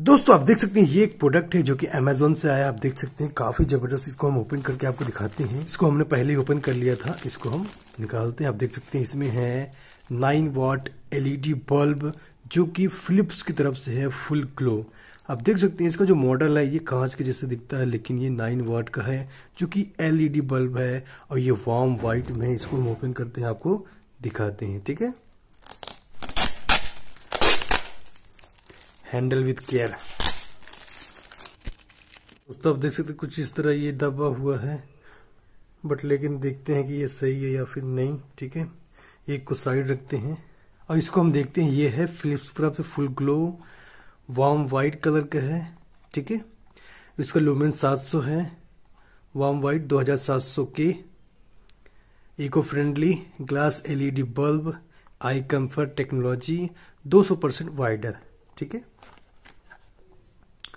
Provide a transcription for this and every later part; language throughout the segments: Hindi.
दोस्तों आप देख सकते हैं ये एक प्रोडक्ट है जो कि अमेजोन से आया आप देख सकते हैं काफी जबरदस्त इसको हम ओपन करके आपको दिखाते हैं इसको हमने पहले ही ओपन कर लिया था इसको हम निकालते हैं आप देख सकते हैं इसमें है नाइन वॉट एलईडी बल्ब जो कि फिलिप्स की तरफ से है फुल ग्लो आप देख सकते हैं इसका जो मॉडल है ये कांच के जैसे दिखता है लेकिन ये नाइन वॉट का है जो कि एलईडी बल्ब e है और ये वार्म वाइट में इसको हम ओपन करते हैं आपको दिखाते हैं ठीक है हैंडल विद केयर दोस्तों आप देख सकते कुछ इस तरह ये दबा हुआ है बट लेकिन देखते हैं कि ये सही है या फिर नहीं ठीक है एक को साइड रखते हैं और इसको हम देखते हैं ये है फिलिप्स तरफ से full glow warm white colour का है ठीक है इसका लुमेन 700 है वार्म वाइट 2700 के eco friendly glass LED bulb eye comfort technology 200 percent wider ठीक है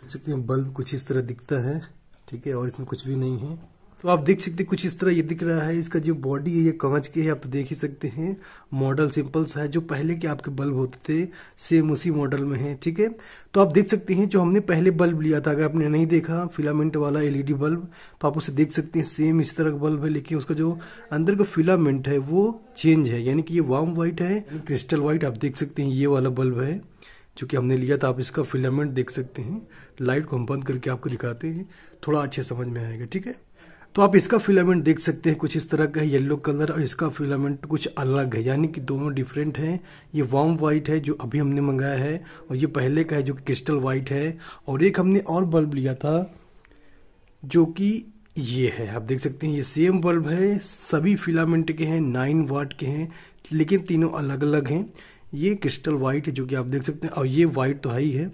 देख सकते हैं बल्ब कुछ इस तरह दिखता है ठीक है और इसमें कुछ भी नहीं है तो आप देख सकते कुछ इस तरह ये दिख रहा है इसका जो बॉडी है ये कवच की है आप तो देख ही सकते हैं मॉडल सिंपल सा है जो पहले के आपके बल्ब होते थे सेम उसी मॉडल में है ठीक है तो आप देख सकते हैं जो हमने पहले बल्ब लिया था अगर आपने नहीं देखा फिलामेंट वाला एलईडी बल्ब तो आप उसे देख सकते हैं सेम इस तरह का बल्ब है लेकिन उसका जो अंदर का फिलामेंट है वो चेंज है यानी कि ये वार्म व्हाइट है क्रिस्टल व्हाइट आप देख सकते हैं ये वाला बल्ब है जो कि हमने लिया था आप इसका फिलामेंट देख सकते हैं लाइट को हम बंद करके आपको दिखाते हैं थोड़ा अच्छे समझ में आएगा ठीक है तो आप इसका फिलामेंट देख सकते हैं कुछ इस तरह का है येलो कलर और इसका फिलामेंट कुछ अलग है यानी कि दोनों डिफरेंट हैं ये वार्म वाइट है जो अभी हमने मंगाया है और ये पहले का है जो क्रिस्टल वाइट है और एक हमने और बल्ब लिया था जो कि ये है आप देख सकते हैं ये सेम बल्ब है सभी फिलामेंट के हैं नाइन वाट के हैं लेकिन तीनों अलग अलग हैं ये क्रिस्टल वाइट है जो कि आप देख सकते हैं और ये वाइट तो है ही है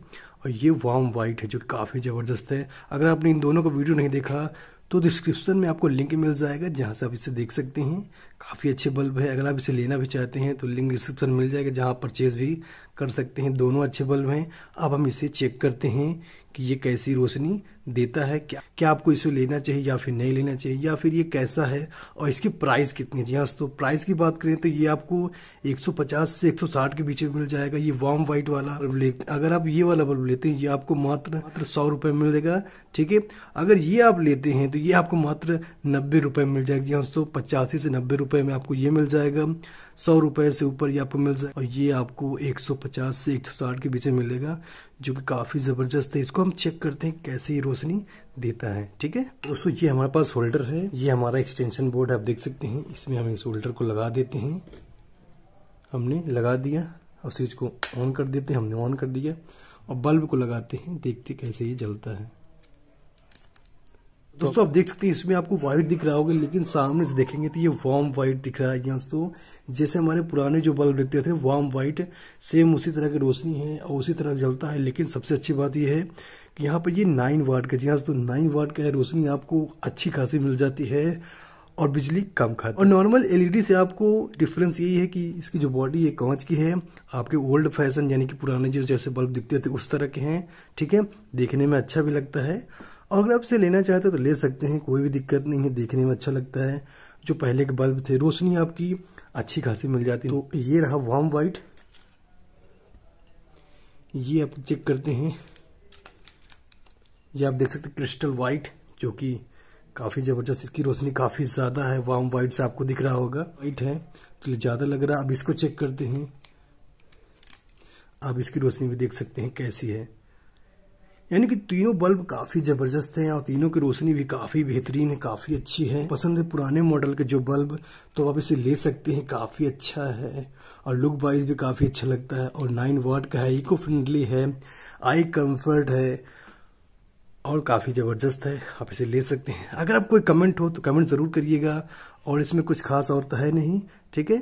और ये वार्म वाइट है जो काफ़ी ज़बरदस्त है अगर आपने इन दोनों का वीडियो नहीं देखा तो डिस्क्रिप्शन में आपको लिंक मिल जाएगा जहाँ से आप इसे देख सकते हैं काफ़ी अच्छे बल्ब है अगर आप इसे लेना भी चाहते हैं तो लिंक डिस्क्रिप्शन मिल जाएगा जहाँ आप परचेज़ भी कर सकते हैं दोनों अच्छे बल्ब हैं अब हम इसे चेक करते हैं कि ये कैसी रोशनी देता है क्या क्या आपको इसे लेना चाहिए या फिर नहीं लेना चाहिए या फिर ये कैसा है और इसकी प्राइस कितनी है जी हाँ तो प्राइस की बात करें तो ये आपको 150 से 160 के बीच में मिल जाएगा ये वार्म व्हाइट वाला बल्ब ले अगर आप ये वाला बल्ब लेते हैं ये आपको मात्र मात्र सौ रुपये में मिलेगा ठीक है अगर ये आप लेते हैं तो ये आपको मात्र नब्बे रुपये में मिल जाएगा जी हाँ दोस्तों पचासी से नब्बे रुपये में आपको ये मिल जाएगा सौ रुपये से ऊपर ये आपको मिल जाएगा और ये आपको एक से एक के बीच में मिलेगा जो कि काफ़ी ज़बरदस्त है इसको हम चेक करते हैं कैसे ये रोशनी देता है ठीक है दोस्तों ये हमारे पास होल्डर है ये हमारा एक्सटेंशन बोर्ड आप देख सकते हैं इसमें हम इस होल्डर को लगा देते हैं हमने लगा दिया और स्विच को ऑन कर देते हैं हमने ऑन कर दिया और बल्ब को लगाते हैं देखते कैसे ये जलता है तो दोस्तों आप देख सकते हैं इसमें आपको व्हाइट दिख रहा होगा लेकिन सामने से देखेंगे तो ये वार्म व्हाइट दिख रहा है दोस्तों जैसे हमारे पुराने जो बल्ब देखते थे वार्म व्हाइट सेम उसी तरह की रोशनी है और उसी तरह जलता है लेकिन सबसे अच्छी बात यह है कि यहाँ पर ये नाइन वाट का जी हाँ दोस्तों नाइन वाट का रोशनी आपको अच्छी खासी मिल जाती है और बिजली कम खाती है और नॉर्मल एलईडी से आपको डिफरेंस यही है कि इसकी जो बॉडी है कांच की है आपके ओल्ड फैशन यानी कि पुराने जो जैसे बल्ब दिखते थे उस तरह के हैं ठीक है देखने में अच्छा भी लगता है और अगर आप इसे लेना चाहते हैं तो ले सकते हैं कोई भी दिक्कत नहीं है देखने में अच्छा लगता है जो पहले के बल्ब थे रोशनी आपकी अच्छी खासी मिल जाती है तो ये रहा वार्म वाइट ये आप चेक करते हैं ये आप देख सकते हैं क्रिस्टल वाइट जो कि काफ़ी ज़बरदस्त इसकी रोशनी काफ़ी ज़्यादा है वार्म वाइट से आपको दिख रहा होगा वाइट है तो ज़्यादा लग रहा है अब इसको चेक करते हैं आप इसकी रोशनी भी देख सकते हैं कैसी है यानी कि तीनों बल्ब काफी जबरदस्त हैं और तीनों की रोशनी भी काफी बेहतरीन है काफी अच्छी है पसंद है पुराने मॉडल के जो बल्ब तो आप इसे ले सकते हैं काफी अच्छा है और लुक वाइज भी काफी अच्छा लगता है और नाइन वाट का है इको फ्रेंडली है आई कम्फर्ट है और काफ़ी ज़बरदस्त है आप इसे ले सकते हैं अगर आप कोई कमेंट हो तो कमेंट ज़रूर करिएगा और इसमें कुछ खास और तो है नहीं ठीक है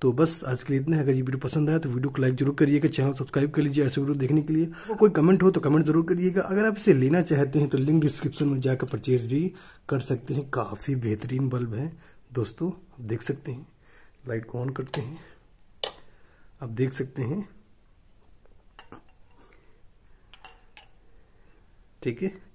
तो बस आज के लिए इतना अगर ये वीडियो पसंद आया तो वीडियो को लाइक जरूर करिएगा चैनल सब्सक्राइब कर लीजिए ऐसे वीडियो देखने के लिए कोई कमेंट हो तो कमेंट जरूर करिएगा अगर आप इसे लेना चाहते हैं तो लिंक डिस्क्रिप्शन में जाकर परचेज भी कर सकते हैं काफ़ी बेहतरीन बल्ब है दोस्तों आप देख सकते हैं लाइट को ऑन करते हैं आप देख सकते हैं ठीक है